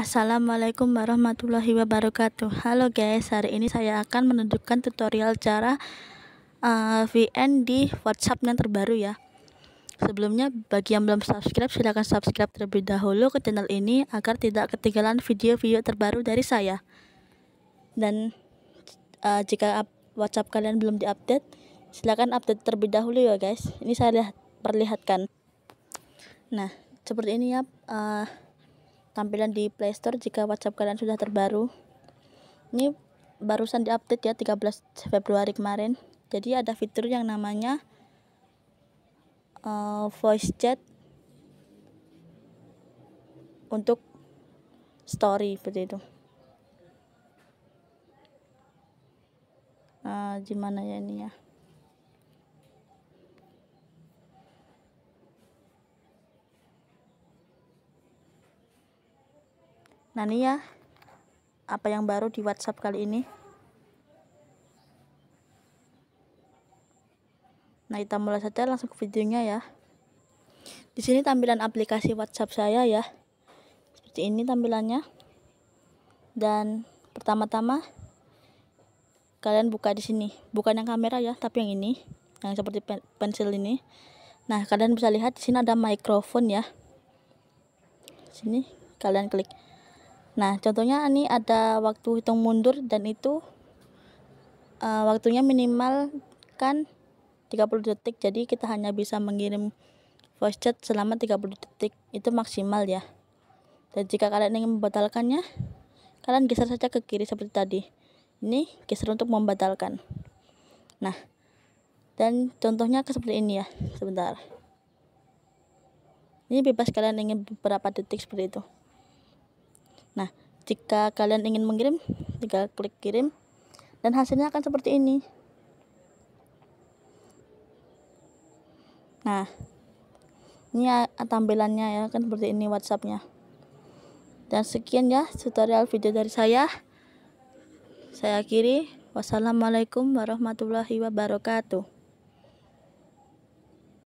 Assalamualaikum warahmatullahi wabarakatuh Halo guys, hari ini saya akan menunjukkan tutorial cara uh, eh, VN di WhatsApp yang terbaru ya Sebelumnya, bagi yang belum subscribe, silahkan subscribe terlebih dahulu ke channel ini Agar tidak ketinggalan video-video terbaru dari saya Dan uh, jika WhatsApp kalian belum diupdate, silahkan update terlebih dahulu ya guys Ini saya lihat perlihatkan Nah, seperti ini ya uh, tampilan di Play Store jika WhatsApp kalian sudah terbaru. Ini barusan diupdate ya 13 Februari kemarin. Jadi ada fitur yang namanya uh, voice chat untuk story seperti itu. Uh, gimana ya ini ya? nah ya apa yang baru di WhatsApp kali ini nah kita mulai saja langsung ke videonya ya di sini tampilan aplikasi WhatsApp saya ya seperti ini tampilannya dan pertama-tama kalian buka di sini bukan yang kamera ya tapi yang ini yang seperti pensil ini nah kalian bisa lihat di sini ada microphone ya sini kalian klik Nah, contohnya ini ada waktu hitung mundur dan itu uh, waktunya minimal kan 30 detik. Jadi kita hanya bisa mengirim voice chat selama 30 detik. Itu maksimal ya. Dan jika kalian ingin membatalkannya, kalian geser saja ke kiri seperti tadi. Ini geser untuk membatalkan. Nah, dan contohnya ke seperti ini ya. Sebentar. Ini bebas kalian ingin beberapa detik seperti itu nah jika kalian ingin mengirim tinggal klik kirim dan hasilnya akan seperti ini nah ini ya, tampilannya ya kan seperti ini whatsappnya dan sekian ya tutorial video dari saya saya akhiri wassalamualaikum warahmatullahi wabarakatuh